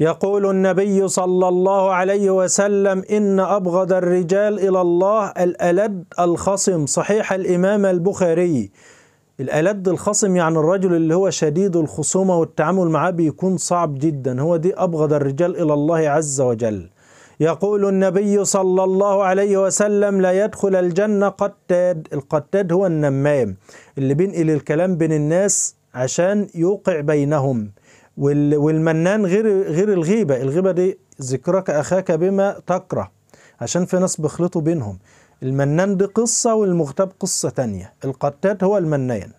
يقول النبي صلى الله عليه وسلم إن أبغض الرجال إلى الله الألد الخصم صحيح الإمام البخاري الألد الخصم يعني الرجل اللي هو شديد الخصومة والتعامل معاه بيكون صعب جدا هو دي أبغض الرجال إلى الله عز وجل يقول النبي صلى الله عليه وسلم لا يدخل الجنة قتاد القتاد هو النمام اللي بينقل الكلام بين الناس عشان يوقع بينهم والمنان غير غير الغيبه الغيبه دي ذكرك اخاك بما تكره عشان في ناس بيخلطوا بينهم المنان دي قصه والمغتاب قصه تانية القتات هو المنان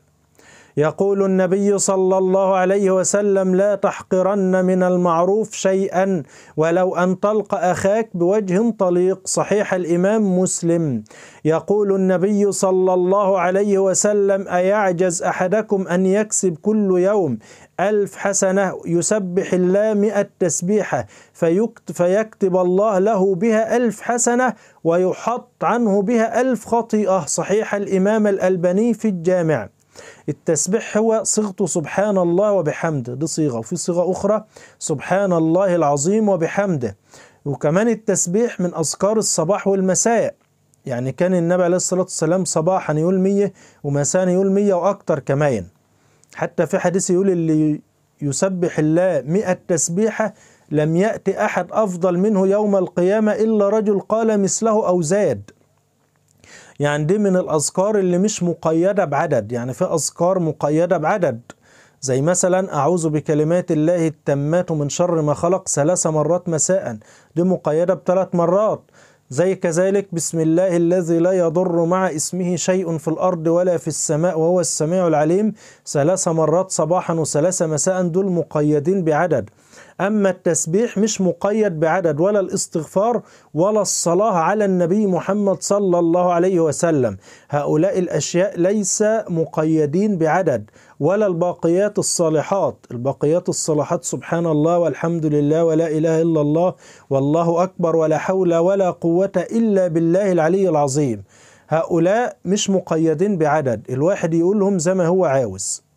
يقول النبي صلى الله عليه وسلم لا تحقرن من المعروف شيئا ولو أن طلق أخاك بوجه طليق صحيح الإمام مسلم يقول النبي صلى الله عليه وسلم أيعجز أحدكم أن يكسب كل يوم ألف حسنة يسبح الله مئة تسبيحة فيكتب الله له بها ألف حسنة ويحط عنه بها ألف خطيئة صحيح الإمام الألباني في الجامع التسبيح هو صيغته سبحان الله وبحمده دي صيغة وفي صيغة أخرى سبحان الله العظيم وبحمده وكمان التسبيح من أذكار الصباح والمساء يعني كان النبي عليه الصلاة والسلام صباحا يقول مية ومساء يقول مية وأكتر كمان حتى في حديث يقول اللي يسبح الله مئة تسبيحة لم يأتي أحد أفضل منه يوم القيامة إلا رجل قال مثله أو زاد يعني دي من الأذكار اللي مش مقيدة بعدد يعني في أذكار مقيدة بعدد زي مثلا أعوذ بكلمات الله التامات من شر ما خلق ثلاث مرات مساء دي مقيدة بثلاث مرات زي كذلك بسم الله الذي لا يضر مع اسمه شيء في الأرض ولا في السماء وهو السميع العليم ثلاث مرات صباحا وثلاث مساء دول مقيدين بعدد أما التسبيح مش مقيد بعدد ولا الاستغفار ولا الصلاة على النبي محمد صلى الله عليه وسلم هؤلاء الأشياء ليس مقيدين بعدد ولا الباقيات الصالحات الباقيات الصالحات سبحان الله والحمد لله ولا إله إلا الله والله أكبر ولا حول ولا قوة إلا بالله العلي العظيم هؤلاء مش مقيدين بعدد الواحد يقولهم زي ما هو عاوز